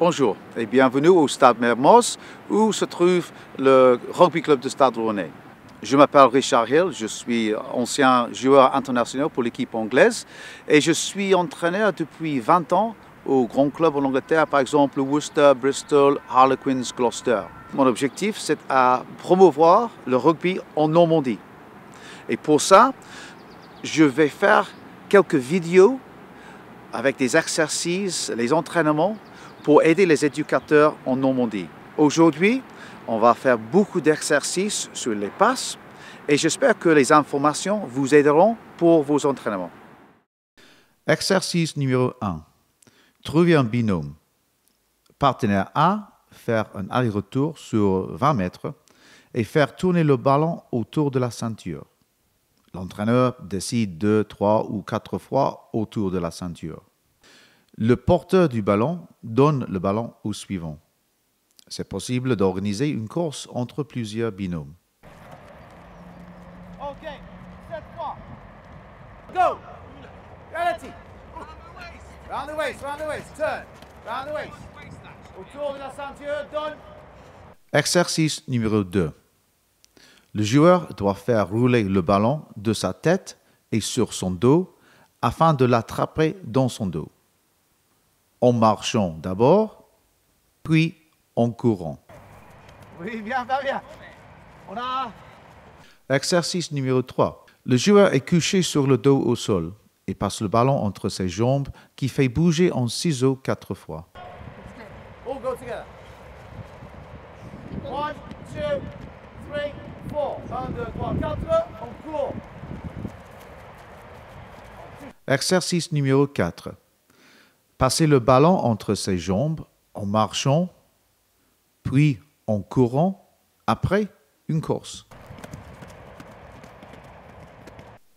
Bonjour et bienvenue au Stade Mermoz où se trouve le rugby club de Stade Rouennais. Je m'appelle Richard Hill, je suis ancien joueur international pour l'équipe anglaise et je suis entraîneur depuis 20 ans au grands clubs en Angleterre, par exemple Worcester, Bristol, Harlequins, Gloucester. Mon objectif, c'est à promouvoir le rugby en Normandie. Et pour ça, je vais faire quelques vidéos avec des exercices, les entraînements pour aider les éducateurs en Normandie. Aujourd'hui, on va faire beaucoup d'exercices sur les passes et j'espère que les informations vous aideront pour vos entraînements. Exercice numéro 1. Trouver un binôme. Partenaire A, faire un aller-retour sur 20 mètres et faire tourner le ballon autour de la ceinture. L'entraîneur décide deux, trois ou quatre fois autour de la ceinture. Le porteur du ballon donne le ballon au suivant. C'est possible d'organiser une course entre plusieurs binômes. Exercice numéro 2. Le joueur doit faire rouler le ballon de sa tête et sur son dos afin de l'attraper dans son dos en marchant d'abord, puis en courant. Oui, bien, bien, bien. On a... Exercice numéro 3. Le joueur est couché sur le dos au sol et passe le ballon entre ses jambes qui fait bouger en ciseaux quatre fois. All go together. One, two, three, four. Un, deux, trois, quatre. On court. Exercice numéro 4 passer le ballon entre ses jambes en marchant, puis en courant après une course.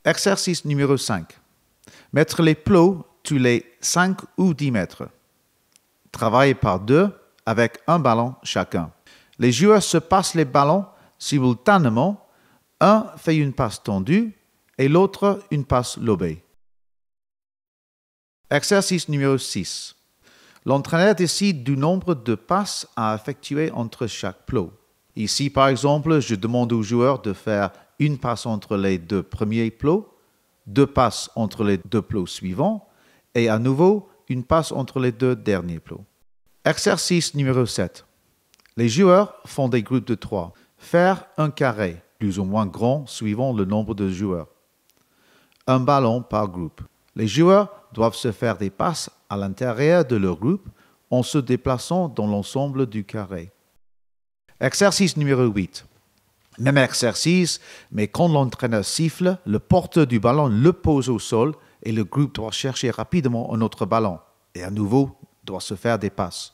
Exercice numéro 5. Mettre les plots tous les 5 ou 10 mètres. Travaillez par deux avec un ballon chacun. Les joueurs se passent les ballons simultanément. Un fait une passe tendue et l'autre une passe lobée. Exercice numéro 6. L'entraîneur décide du nombre de passes à effectuer entre chaque plot. Ici, par exemple, je demande aux joueurs de faire une passe entre les deux premiers plots, deux passes entre les deux plots suivants, et à nouveau une passe entre les deux derniers plots. Exercice numéro 7. Les joueurs font des groupes de trois. Faire un carré, plus ou moins grand suivant le nombre de joueurs. Un ballon par groupe. Les joueurs doivent se faire des passes à l'intérieur de leur groupe en se déplaçant dans l'ensemble du carré. Exercice numéro 8. Même exercice, mais quand l'entraîneur siffle, le porteur du ballon le pose au sol et le groupe doit chercher rapidement un autre ballon. Et à nouveau, doit se faire des passes.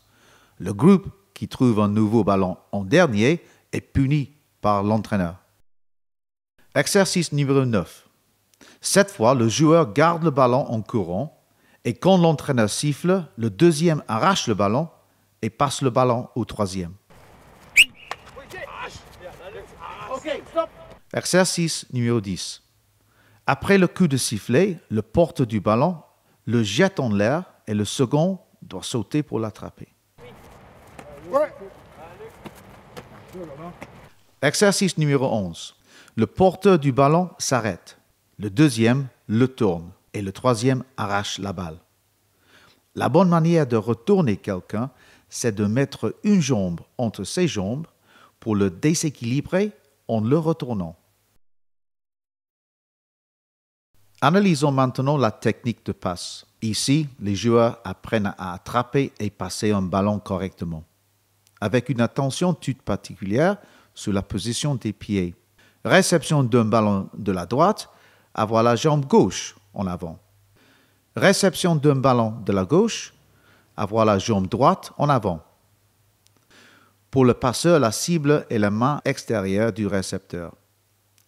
Le groupe qui trouve un nouveau ballon en dernier est puni par l'entraîneur. Exercice numéro 9. Cette fois, le joueur garde le ballon en courant et quand l'entraîneur siffle, le deuxième arrache le ballon et passe le ballon au troisième. Exercice numéro 10. Après le coup de sifflet, le porte du ballon le jette en l'air et le second doit sauter pour l'attraper. Exercice numéro 11. Le porteur du ballon s'arrête. Le deuxième le tourne et le troisième arrache la balle. La bonne manière de retourner quelqu'un, c'est de mettre une jambe entre ses jambes pour le déséquilibrer en le retournant. Analysons maintenant la technique de passe. Ici, les joueurs apprennent à attraper et passer un ballon correctement, avec une attention toute particulière sur la position des pieds. Réception d'un ballon de la droite, avoir la jambe gauche en avant. Réception d'un ballon de la gauche, avoir la jambe droite en avant. Pour le passeur, la cible est la main extérieure du récepteur.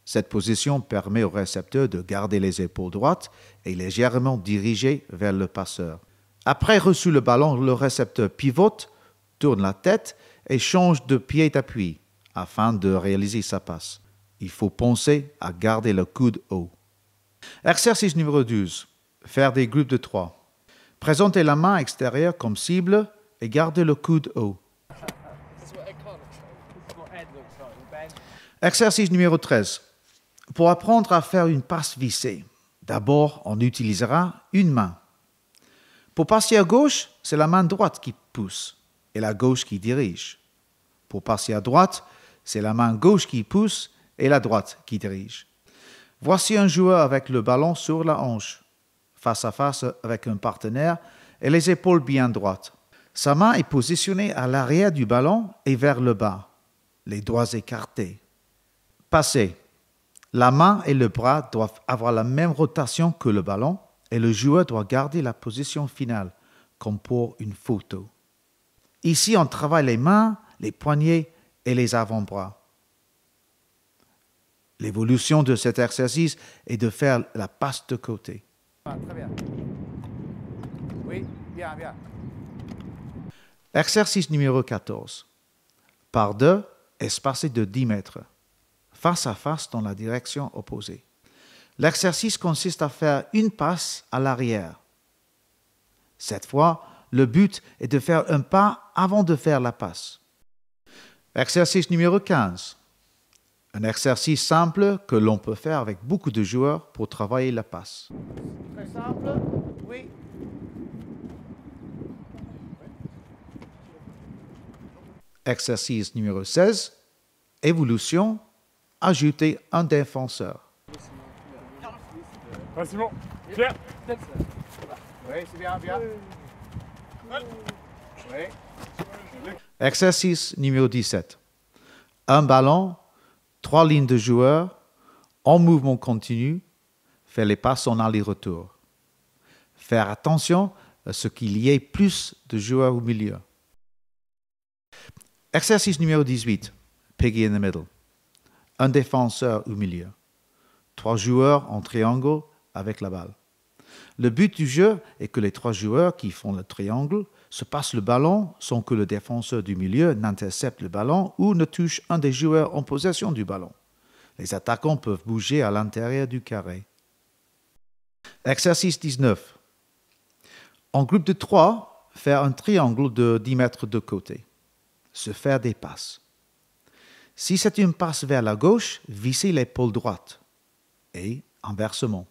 Cette position permet au récepteur de garder les épaules droites et légèrement dirigées vers le passeur. Après reçu le ballon, le récepteur pivote, tourne la tête et change de pied d'appui afin de réaliser sa passe. Il faut penser à garder le coude haut. Exercice numéro 12. Faire des groupes de trois. Présentez la main extérieure comme cible et gardez le coude haut. Exercice numéro 13. Pour apprendre à faire une passe vissée, d'abord on utilisera une main. Pour passer à gauche, c'est la main droite qui pousse et la gauche qui dirige. Pour passer à droite, c'est la main gauche qui pousse et la droite qui dirige. Voici un joueur avec le ballon sur la hanche, face à face avec un partenaire et les épaules bien droites. Sa main est positionnée à l'arrière du ballon et vers le bas, les doigts écartés. Passez. La main et le bras doivent avoir la même rotation que le ballon et le joueur doit garder la position finale, comme pour une photo. Ici, on travaille les mains, les poignets et les avant-bras. L'évolution de cet exercice est de faire la passe de côté. Ah, exercice numéro 14. Par deux, espacés de 10 mètres, face à face dans la direction opposée. L'exercice consiste à faire une passe à l'arrière. Cette fois, le but est de faire un pas avant de faire la passe. Exercice numéro 15. Un exercice simple que l'on peut faire avec beaucoup de joueurs pour travailler la passe. Exercice numéro 16. Évolution. Ajouter un défenseur. bien, bien. Exercice numéro 17. Un ballon trois lignes de joueurs en mouvement continu, faire les passes en aller-retour. Faire attention à ce qu'il y ait plus de joueurs au milieu. Exercice numéro 18, Peggy in the middle. Un défenseur au milieu. Trois joueurs en triangle avec la balle. Le but du jeu est que les trois joueurs qui font le triangle se passe le ballon sans que le défenseur du milieu n'intercepte le ballon ou ne touche un des joueurs en possession du ballon. Les attaquants peuvent bouger à l'intérieur du carré. Exercice 19. En groupe de 3, faire un triangle de 10 mètres de côté. Se faire des passes. Si c'est une passe vers la gauche, vissez l'épaule droite. Et inversement.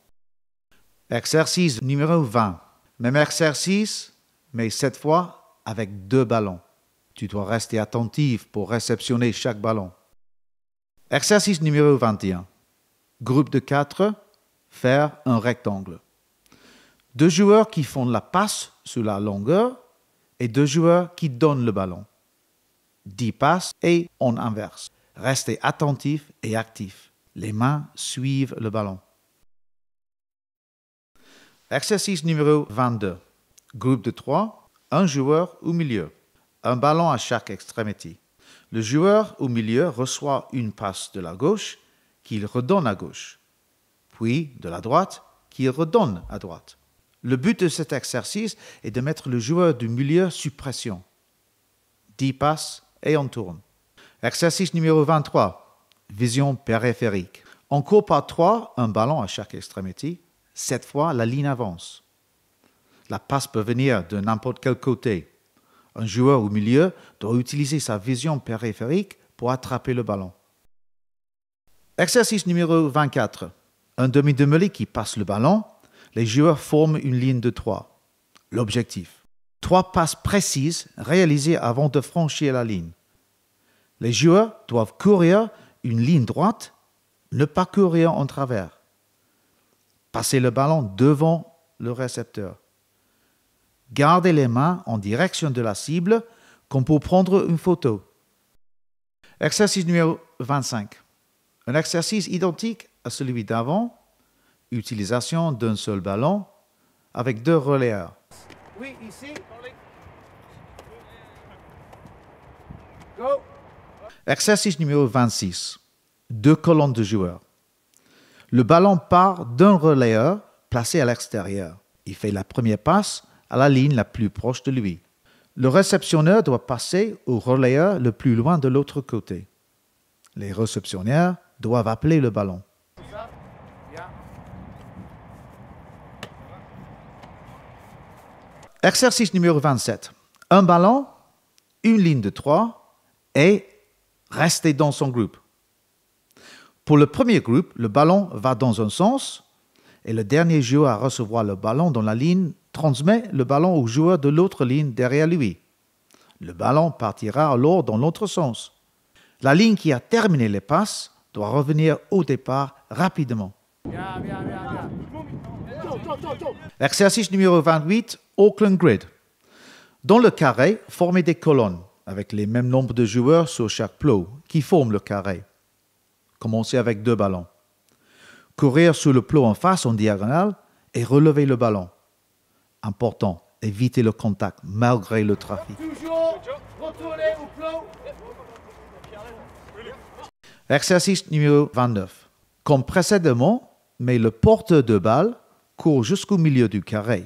Exercice numéro 20. Même exercice, mais cette fois avec deux ballons. Tu dois rester attentif pour réceptionner chaque ballon. Exercice numéro 21. Groupe de quatre. faire un rectangle. Deux joueurs qui font la passe sur la longueur et deux joueurs qui donnent le ballon. Dix passes et on inverse. Restez attentif et actif. Les mains suivent le ballon. Exercice numéro 22. Groupe de trois, un joueur au milieu, un ballon à chaque extrémité. Le joueur au milieu reçoit une passe de la gauche qu'il redonne à gauche, puis de la droite qu'il redonne à droite. Le but de cet exercice est de mettre le joueur du milieu sous pression. 10 passes et on tourne. Exercice numéro 23. Vision périphérique. On court par trois, un ballon à chaque extrémité. Cette fois, la ligne avance. La passe peut venir de n'importe quel côté. Un joueur au milieu doit utiliser sa vision périphérique pour attraper le ballon. Exercice numéro 24. Un demi-demelé qui passe le ballon, les joueurs forment une ligne de trois. L'objectif. Trois passes précises réalisées avant de franchir la ligne. Les joueurs doivent courir une ligne droite, ne pas courir en travers. Passer le ballon devant le récepteur. Gardez les mains en direction de la cible comme pour prendre une photo. Exercice numéro 25. Un exercice identique à celui d'avant. Utilisation d'un seul ballon avec deux relayeurs. Oui, ici. Go. Exercice numéro 26. Deux colonnes de joueurs. Le ballon part d'un relayeur placé à l'extérieur. Il fait la première passe à la ligne la plus proche de lui. Le réceptionneur doit passer au relayeur le plus loin de l'autre côté. Les réceptionnaires doivent appeler le ballon. Exercice numéro 27. Un ballon, une ligne de trois et rester dans son groupe. Pour le premier groupe, le ballon va dans un sens et le dernier joueur à recevoir le ballon dans la ligne transmet le ballon au joueur de l'autre ligne derrière lui. Le ballon partira alors dans l'autre sens. La ligne qui a terminé les passes doit revenir au départ rapidement. Exercice numéro 28, Auckland Grid. Dans le carré, formez des colonnes avec les mêmes nombres de joueurs sur chaque plot qui forment le carré. Commencez avec deux ballons. Courir sur le plot en face en diagonale et relever le ballon important, éviter le contact malgré le trafic. Exercice numéro 29. Comme précédemment, mais le porteur de balle court jusqu'au milieu du carré.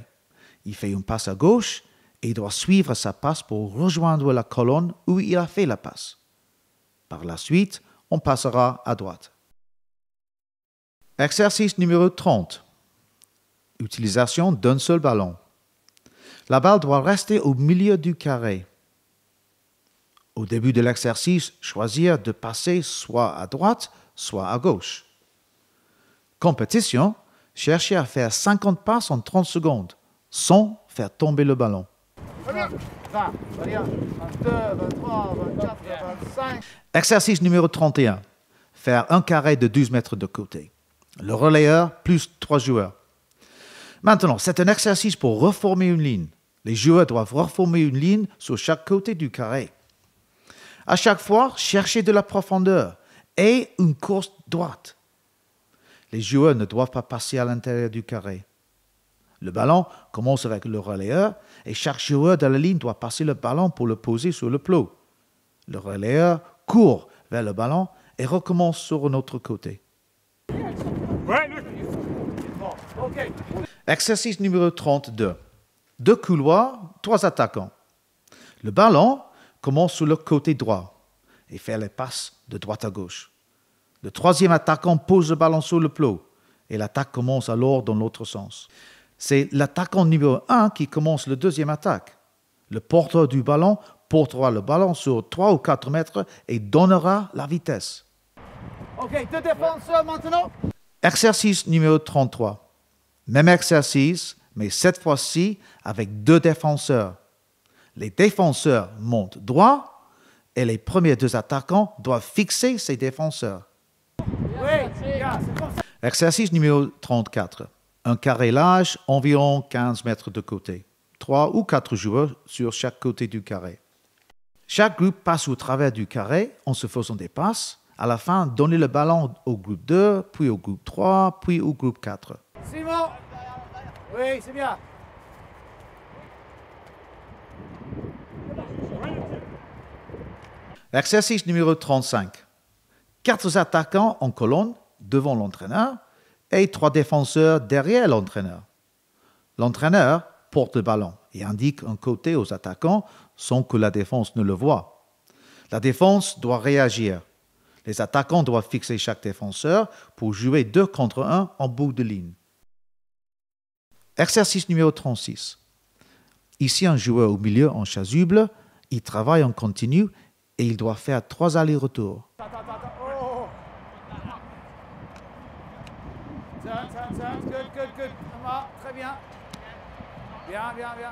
Il fait une passe à gauche et doit suivre sa passe pour rejoindre la colonne où il a fait la passe. Par la suite, on passera à droite. Exercice numéro 30. Utilisation d'un seul ballon. La balle doit rester au milieu du carré. Au début de l'exercice, choisir de passer soit à droite, soit à gauche. Compétition, chercher à faire 50 passes en 30 secondes, sans faire tomber le ballon. Exercice numéro 31. Faire un carré de 12 mètres de côté. Le relayeur plus 3 joueurs. Maintenant, c'est un exercice pour reformer une ligne. Les joueurs doivent reformer une ligne sur chaque côté du carré. À chaque fois, cherchez de la profondeur et une course droite. Les joueurs ne doivent pas passer à l'intérieur du carré. Le ballon commence avec le relayeur et chaque joueur de la ligne doit passer le ballon pour le poser sur le plot. Le relayeur court vers le ballon et recommence sur un autre côté. Exercice numéro 32. Deux couloirs, trois attaquants. Le ballon commence sur le côté droit et fait les passes de droite à gauche. Le troisième attaquant pose le ballon sur le plot et l'attaque commence alors dans l'autre sens. C'est l'attaquant numéro 1 qui commence le deuxième attaque. Le porteur du ballon portera le ballon sur 3 ou 4 mètres et donnera la vitesse. Ok, deux défenseurs maintenant. Exercice numéro 33. Même exercice, mais cette fois-ci avec deux défenseurs. Les défenseurs montent droit et les premiers deux attaquants doivent fixer ces défenseurs. Exercice numéro 34. Un carré large, environ 15 mètres de côté. Trois ou quatre joueurs sur chaque côté du carré. Chaque groupe passe au travers du carré en se faisant des passes. À la fin, donnez le ballon au groupe 2, puis au groupe 3, puis au groupe 4. Simon Oui, c'est bien. Exercice numéro 35. Quatre attaquants en colonne devant l'entraîneur et trois défenseurs derrière l'entraîneur. L'entraîneur porte le ballon et indique un côté aux attaquants sans que la défense ne le voit. La défense doit réagir. Les attaquants doivent fixer chaque défenseur pour jouer deux contre un en bout de ligne. Exercice numéro 36. Ici, un joueur au milieu en chasuble, il travaille en continu et il doit faire trois allers-retours. Très Bien, bien, bien.